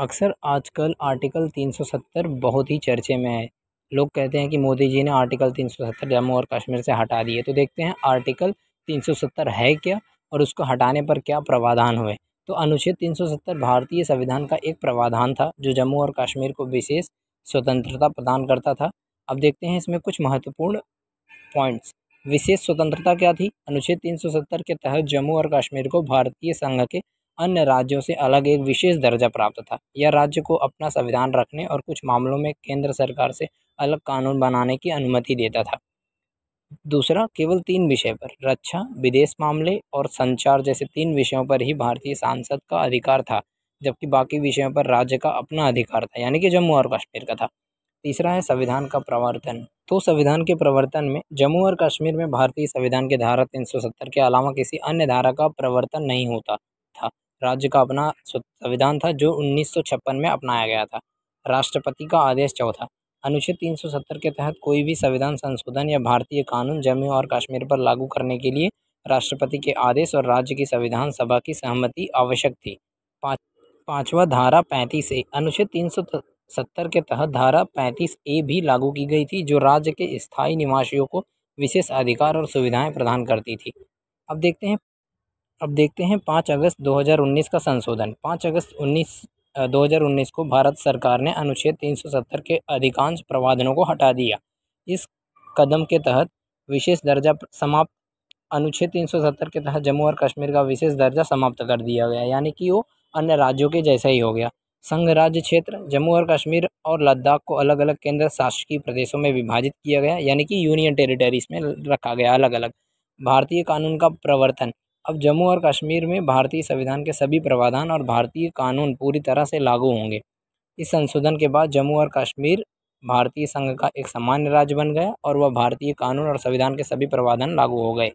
अक्सर आजकल आर्टिकल 370 बहुत ही चर्चे में है लोग कहते हैं कि मोदी जी ने आर्टिकल 370 जम्मू और कश्मीर से हटा दिए तो देखते हैं आर्टिकल 370 है क्या और उसको हटाने पर क्या प्रावधान हुए तो अनुच्छेद 370 भारतीय संविधान का एक प्रावधान था जो जम्मू और कश्मीर को विशेष स्वतंत्रता प्रदान करता था अब देखते हैं इसमें कुछ महत्वपूर्ण पॉइंट्स विशेष स्वतंत्रता क्या थी अनुच्छेद 370 के तहत जम्मू और कश्मीर को भारतीय संघ के अन्य राज्यों से अलग एक विशेष दर्जा प्राप्त था यह राज्य को अपना संविधान रखने और कुछ मामलों में केंद्र सरकार से अलग कानून बनाने की अनुमति देता था दूसरा केवल तीन विषय पर रक्षा विदेश मामले और संचार जैसे तीन विषयों पर ही भारतीय सांसद का अधिकार था जबकि बाकी विषयों पर राज्य का अपना अधिकार था यानी कि जम्मू और कश्मीर का था तीसरा है संविधान का प्रवर्तन तो संविधान के प्रवर्तन में जम्मू और कश्मीर में भारतीय संविधान के धारा 370 के अलावा किसी अन्य धारा का प्रवर्तन नहीं होता राज्य का अपना संविधान था जो छप्पन में अपनाया गया था राष्ट्रपति का आदेश चौथा अनुच्छेद 370 के तहत कोई भी संविधान संशोधन या भारतीय कानून जम्मू और कश्मीर पर लागू करने के लिए राष्ट्रपति के आदेश और राज्य की संविधान सभा की सहमति आवश्यक थी पाँच पाँचवा धारा पैंतीस ए अनुच्छेद तीन सौ सत्तर के तहत धारा पैंतीस ए भी लागू की गई थी जो राज्य के स्थायी निवासियों को विशेष अधिकार और सुविधाएं प्रदान करती थी अब देखते हैं अब देखते हैं पाँच अगस्त 2019 का संशोधन पाँच अगस्त उन्नीस उन्नीस को भारत सरकार ने अनुच्छेद 370 के अधिकांश प्रावधानों को हटा दिया इस कदम के तहत विशेष दर्जा समाप्त अनुच्छेद 370 के तहत जम्मू और कश्मीर का विशेष दर्जा समाप्त कर दिया गया यानी कि वो अन्य राज्यों के जैसा ही हो गया संघ राज्य क्षेत्र जम्मू और कश्मीर और लद्दाख को अलग अलग केंद्र शासकीय प्रदेशों में विभाजित किया गया यानी कि यूनियन टेरिटरीज में रखा गया अलग अलग भारतीय कानून का प्रवर्तन अब जम्मू और कश्मीर में भारतीय संविधान के सभी प्रावधान और भारतीय कानून पूरी तरह से लागू होंगे इस संशोधन के बाद जम्मू और कश्मीर भारतीय संघ का एक सामान्य राज्य बन गया और वह भारतीय कानून और संविधान के सभी प्रावधान लागू हो गए